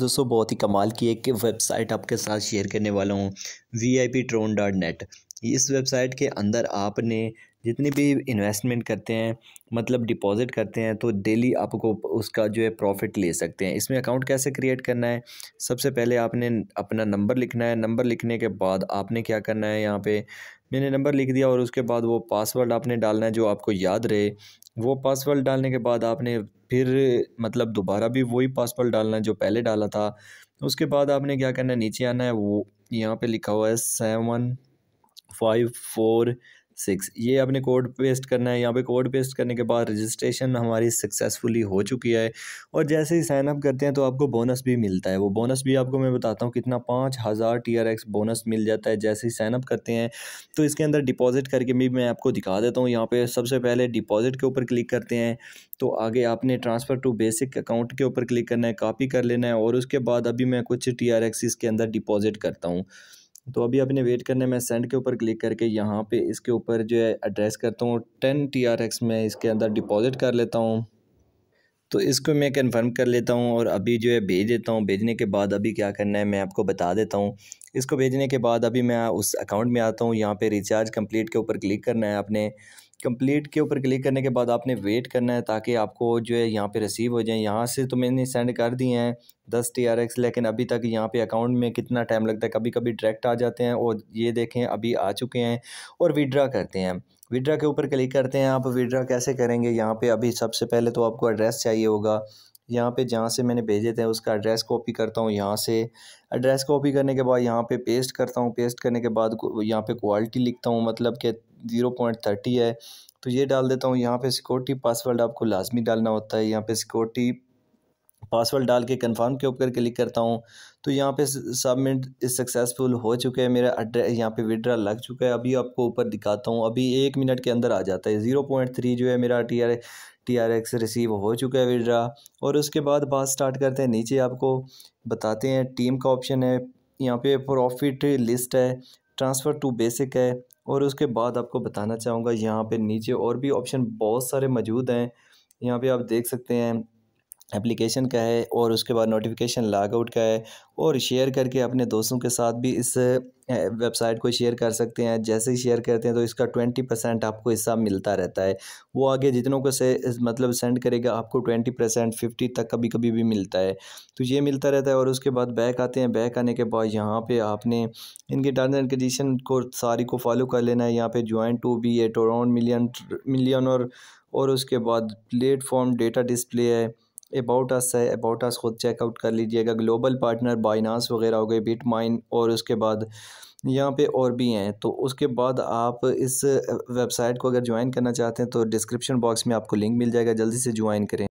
दोस्तों बहुत ही कमाल की एक वेबसाइट आपके साथ शेयर करने वाला हूँ V I P tron dot net इस वेबसाइट के अंदर आपने जितनी भी इन्वेस्टमेंट करते हैं मतलब डिपॉजिट करते हैं तो डेली आपको उसका जो है प्रॉफिट ले सकते हैं इसमें अकाउंट कैसे क्रिएट करना है सबसे पहले आपने अपना नंबर लिखना है नंबर लिखने के बाद आपने क्या करना है यहाँ पे मैंने नंबर लिख दिया और उसके बाद वो पासवर्ड आपने डालना है जो आपको याद रहे वो पासवर्ड डालने के बाद आपने फिर मतलब दोबारा भी वही पासवर्ड डालना है जो पहले डाला था उसके बाद आपने क्या करना है नीचे आना है वो यहाँ पर लिखा हुआ है सेवन फाइव फोर सिक्स ये आपने कोड पेस्ट करना है यहाँ पे कोड पेस्ट करने के बाद रजिस्ट्रेशन हमारी सक्सेसफुली हो चुकी है और जैसे ही साइनअप करते हैं तो आपको बोनस भी मिलता है वो बोनस भी आपको मैं बताता हूँ कितना पाँच हज़ार टी आर एक्स बोनस मिल जाता है जैसे ही साइनअप करते हैं तो इसके अंदर डिपॉजिट करके भी मैं आपको दिखा देता हूँ यहाँ पर सबसे पहले डिपॉजिट के ऊपर क्लिक करते हैं तो आगे आपने ट्रांसफ़र टू बेसिक अकाउंट के ऊपर क्लिक करना है कॉपी कर लेना है और उसके बाद अभी मैं कुछ टी आर एक्स इसके अंदर डिपॉजिट करता हूँ तो अभी अपने वेट करने में सेंड के ऊपर क्लिक करके यहाँ पे इसके ऊपर जो है एड्रेस करता हूँ टेन टी आर एक्स में इसके अंदर डिपॉजिट कर लेता हूँ तो इसको मैं कन्फर्म कर लेता हूँ और अभी जो है भेज देता हूँ भेजने के बाद अभी क्या करना है मैं आपको बता देता हूँ इसको भेजने के बाद अभी मैं उस अकाउंट में आता हूँ यहाँ पर रिचार्ज कंप्लीट के ऊपर क्लिक करना है आपने कंप्लीट के ऊपर क्लिक करने के बाद आपने वेट करना है ताकि आपको जो है यहाँ पे रिसीव हो जाए यहाँ से तो मैंने सेंड कर दिए हैं दस टी आर एक्स लेकिन अभी तक यहाँ पे अकाउंट में कितना टाइम लगता है कभी कभी डायरेक्ट आ जाते हैं और ये देखें अभी आ चुके हैं और विड्रा करते हैं विड्रा के ऊपर क्लिक करते हैं आप विड्रा कैसे करेंगे यहाँ पर अभी सबसे पहले तो आपको एड्रेस चाहिए होगा यहाँ पे जहाँ से मैंने भेजे थे उसका एड्रेस कॉपी करता हूँ यहाँ से एड्रेस कॉपी करने के बाद यहाँ पे पेस्ट करता हूँ पेस्ट करने के बाद यहाँ पे क्वालिटी लिखता हूँ मतलब कि ज़ीरो पॉइंट थर्टी है तो ये डाल देता हूँ यहाँ पे सिक्योरिटी पासवर्ड आपको लाजमी डालना होता है यहाँ पे सिक्योरिटी पासवर्ड डाल के कन्फर्म के ऊपर क्लिक करता हूँ तो यहाँ पे सबमिट सक्सेसफुल हो चुका है मेरा एड्रेस यहाँ पे विड्रा लग चुका है अभी आपको ऊपर दिखाता हूँ अभी एक मिनट के अंदर आ जाता है ज़ीरो पॉइंट थ्री जो है मेरा T R T R X receive हो चुका है विड्रा और उसके बाद बात स्टार्ट करते हैं नीचे आपको बताते हैं टीम का ऑप्शन है यहाँ पे प्रॉफिट लिस्ट है ट्रांसफ़र टू बेसिक है और उसके बाद आपको बताना चाहूँगा यहाँ पर नीचे और भी ऑप्शन बहुत सारे मौजूद हैं यहाँ पर आप देख सकते हैं एप्लीकेशन का है और उसके बाद नोटिफिकेशन लागआउट का है और शेयर करके अपने दोस्तों के साथ भी इस वेबसाइट को शेयर कर सकते हैं जैसे ही शेयर करते हैं तो इसका ट्वेंटी परसेंट आपको हिस्सा मिलता रहता है वो आगे जितनों को से मतलब सेंड करेगा आपको ट्वेंटी परसेंट फिफ्टी तक कभी कभी भी मिलता है तो ये मिलता रहता है और उसके बाद बैक आते हैं बैक आने के बाद यहाँ पर आपने इनके टर्म एंड कंडीशन को सारी को फॉलो कर लेना है यहाँ पर join to be at around million million और और उसके बाद प्लेटफॉर्म डेटा डिस्प्ले है अबाउट अस है अबाउट अस ख़ुद चेकआउट कर लीजिएगा ग्लोबल पार्टनर बाइनास वगैरह हो गए बिट माइन और उसके बाद यहाँ पे और भी हैं तो उसके बाद आप इस वेबसाइट को अगर ज्वाइन करना चाहते हैं तो डिस्क्रिप्शन बॉक्स में आपको लिंक मिल जाएगा जल्दी से ज्वाइन करें